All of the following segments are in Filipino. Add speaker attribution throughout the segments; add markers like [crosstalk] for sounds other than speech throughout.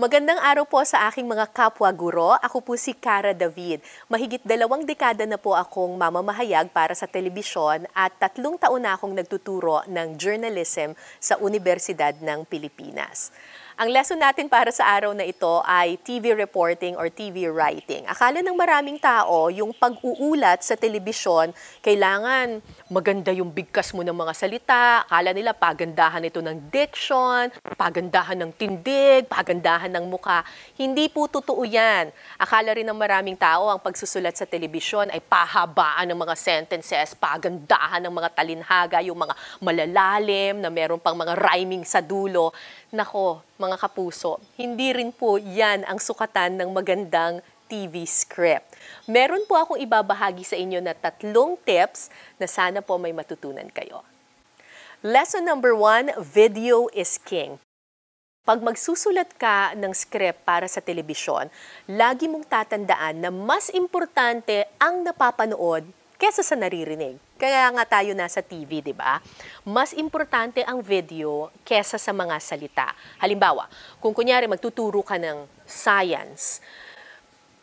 Speaker 1: Magandang araw po sa aking mga kapwa guro. Ako po si Cara David. Mahigit dalawang dekada na po akong mamamahayag para sa telebisyon at tatlong taon na akong nagtuturo ng journalism sa Universidad ng Pilipinas. Ang lesson natin para sa araw na ito ay TV reporting or TV writing. Akala ng maraming tao, yung pag-uulat sa telebisyon, kailangan maganda yung bigkas mo ng mga salita. Akala nila pagandahan ito ng diction, pagandahan ng tindig, pagandahan ng muka. Hindi po totoo yan. Akala rin ng maraming tao, ang pagsusulat sa telebisyon ay pahabaan ng mga sentences, pagandahan ng mga talinhaga, yung mga malalalim na meron pang mga rhyming sa dulo. Nako, mga kapuso, hindi rin po yan ang sukatan ng magandang TV script. Meron po akong ibabahagi sa inyo na tatlong tips na sana po may matutunan kayo. Lesson number one, video is king. Pag magsusulat ka ng script para sa telebisyon, lagi mong tatandaan na mas importante ang napapanood kesa sa naririnig. Kaya nga tayo nasa TV, di ba? Mas importante ang video kesa sa mga salita. Halimbawa, kung kunyari magtuturo ka ng science,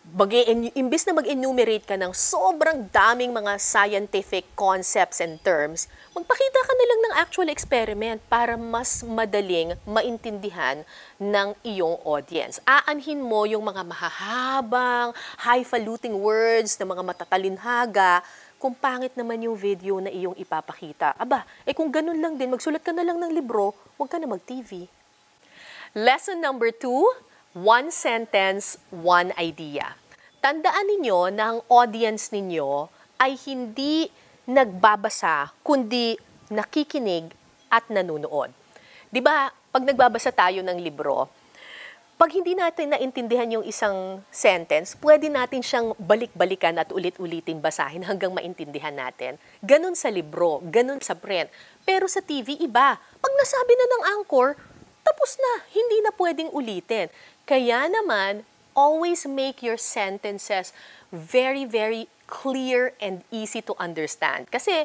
Speaker 1: bagay, imbis na mag-enumerate ka ng sobrang daming mga scientific concepts and terms, magpakita ka na lang ng actual experiment para mas madaling maintindihan ng iyong audience. Aanhin mo yung mga mahahabang, highfaluting words na mga matatalinhaga kung pangit naman yung video na iyong ipapakita. Aba, eh kung ganun lang din, magsulat ka na lang ng libro, huwag ka na mag-TV. Lesson number two, one sentence, one idea. Tandaan ninyo na ang audience ninyo ay hindi nagbabasa, kundi nakikinig at nanonood. 'Di ba? Pag nagbabasa tayo ng libro, pag hindi natin naintindihan yung isang sentence, pwede natin siyang balik-balikan at ulit-ulitin basahin hanggang maintindihan natin. Ganon sa libro, ganon sa print. Pero sa TV, iba. Pag nasabi na ng anchor, tapos na, hindi na pwedeng ulitin. Kaya naman, always make your sentences very, very clear and easy to understand. Kasi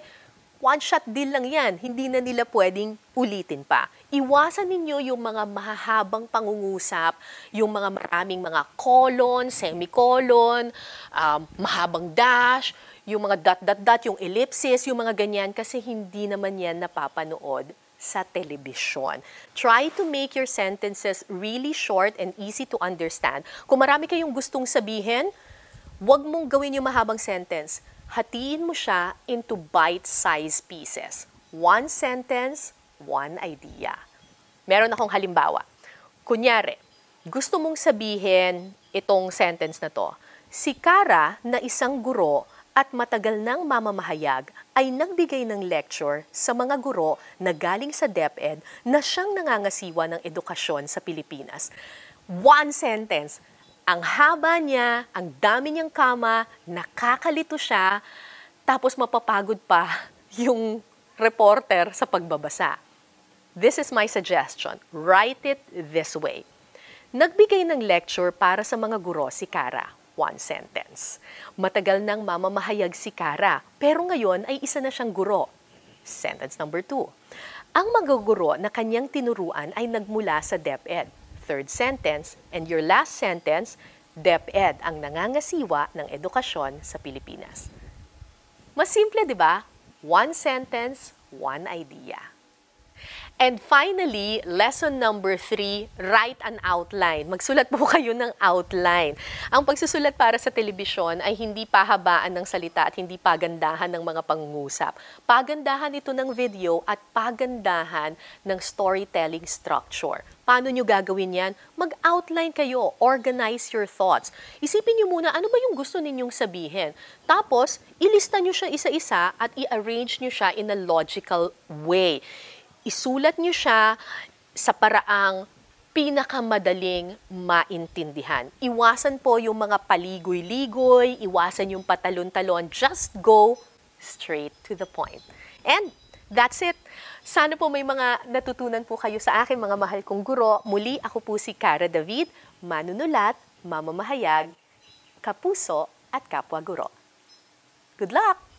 Speaker 1: one-shot deal lang yan. Hindi na nila pwedeng ulitin pa. Iwasan ninyo yung mga mahahabang pangungusap, yung mga maraming mga colon, semicolon, um, mahabang dash, yung mga dot-dot-dot, yung ellipsis, yung mga ganyan, kasi hindi naman yan napapanood sa telebisyon. Try to make your sentences really short and easy to understand. Kung marami kayong gustong sabihin, huwag mong gawin yung mahabang sentence hatiin mo siya into bite-sized pieces. One sentence, one idea. Meron akong halimbawa. Kunyari, gusto mong sabihin itong sentence na to. Si Kara na isang guro at matagal nang mamamahayag ay nagbigay ng lecture sa mga guro na galing sa DepEd na siyang nangangasiwa ng edukasyon sa Pilipinas. One sentence, ang haba niya, ang dami niyang kama, nakakalito siya, tapos mapapagod pa [laughs] yung reporter sa pagbabasa. This is my suggestion. Write it this way. Nagbigay ng lecture para sa mga guro si Kara. One sentence. Matagal nang mamamahayag si Kara, pero ngayon ay isa na siyang guro. Sentence number two. Ang mga guro na kanyang tinuruan ay nagmula sa DepEd third sentence, and your last sentence, DepEd ang nangangasiwa ng edukasyon sa Pilipinas. Mas simple, di ba? One sentence, one idea. And finally, lesson number three, write an outline. Magsulat po [laughs] kayo ng outline. Ang pagsusulat para sa telebisyon ay hindi pahabaan ng salita at hindi pagandahan ng mga pangungusap. Pagandahan ito ng video at pagandahan ng storytelling structure. Paano nyo gagawin yan? Mag-outline kayo, organize your thoughts. Isipin nyo muna ano ba yung gusto ninyong sabihin. Tapos, ilista nyo siya isa-isa at i-arrange nyo siya in a logical way. Isulat nyo siya sa paraang pinakamadaling maintindihan. Iwasan po yung mga paligoy-ligoy, iwasan yung patalon-talon. Just go straight to the point. And that's it. Sana po may mga natutunan po kayo sa akin mga mahal kong guro. Muli ako po si Cara David, manunulat, mamamahayag, kapuso at kapwa guro. Good luck!